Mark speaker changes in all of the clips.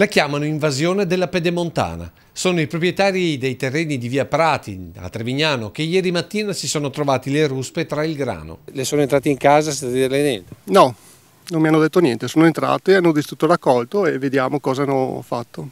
Speaker 1: La chiamano invasione della pedemontana. Sono i proprietari dei terreni di via Prati a Trevignano che ieri mattina si sono trovati le ruspe tra il grano. Le sono entrate in casa senza dirle niente? No, non mi hanno detto niente. Sono entrate, hanno distrutto il raccolto e vediamo cosa hanno fatto.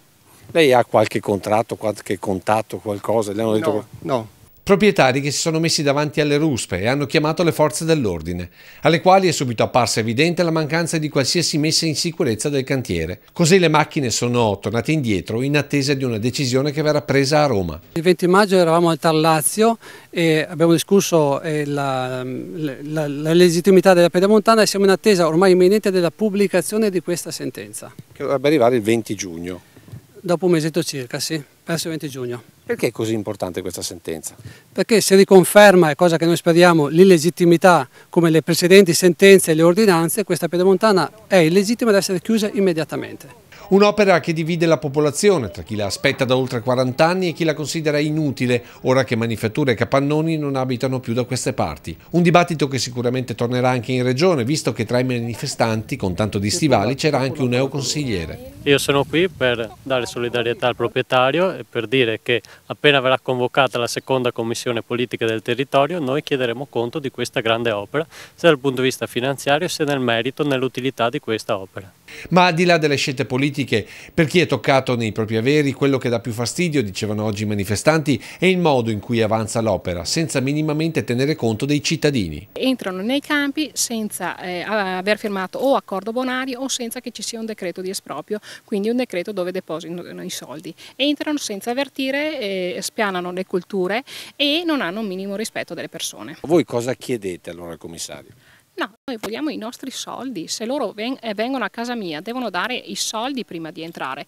Speaker 1: Lei ha qualche contratto, qualche contatto, qualcosa? Le hanno detto no, no proprietari che si sono messi davanti alle ruspe e hanno chiamato le forze dell'ordine, alle quali è subito apparsa evidente la mancanza di qualsiasi messa in sicurezza del cantiere. Così le macchine sono tornate indietro in attesa di una decisione che verrà presa a Roma. Il 20 maggio eravamo al
Speaker 2: Tarlazio e abbiamo discusso eh, la, la, la legittimità della pedemontana e siamo in attesa ormai imminente della pubblicazione di questa sentenza.
Speaker 1: Che dovrebbe arrivare il 20 giugno.
Speaker 2: Dopo un mesetto circa, sì, verso il 20 giugno.
Speaker 1: Perché è così importante questa sentenza?
Speaker 2: Perché se riconferma, è cosa che noi speriamo, l'illegittimità come le precedenti
Speaker 1: sentenze e le ordinanze, questa pedemontana è illegittima ed essere chiusa immediatamente. Un'opera che divide la popolazione tra chi la aspetta da oltre 40 anni e chi la considera inutile, ora che manifatture e capannoni non abitano più da queste parti. Un dibattito che sicuramente tornerà anche in regione, visto che tra i manifestanti, con tanto di stivali, c'era anche un neoconsigliere.
Speaker 3: Io sono qui per dare solidarietà al proprietario e per dire che appena verrà convocata la seconda commissione politica del territorio noi chiederemo conto di questa grande opera, sia dal punto di vista finanziario sia nel merito, nell'utilità di questa opera.
Speaker 1: Ma al di là delle scelte politiche, per chi è toccato nei propri averi, quello che dà più fastidio, dicevano oggi i manifestanti, è il modo in cui avanza l'opera, senza minimamente tenere conto dei cittadini.
Speaker 4: Entrano nei campi senza eh, aver firmato o accordo bonario o senza che ci sia un decreto di esproprio quindi un decreto dove depositano i soldi. Entrano senza avvertire, eh, spianano le culture e non hanno un minimo rispetto delle persone.
Speaker 1: Voi cosa chiedete allora al commissario?
Speaker 4: No, noi vogliamo i nostri soldi. Se loro eh, vengono a casa mia, devono dare i soldi prima di entrare.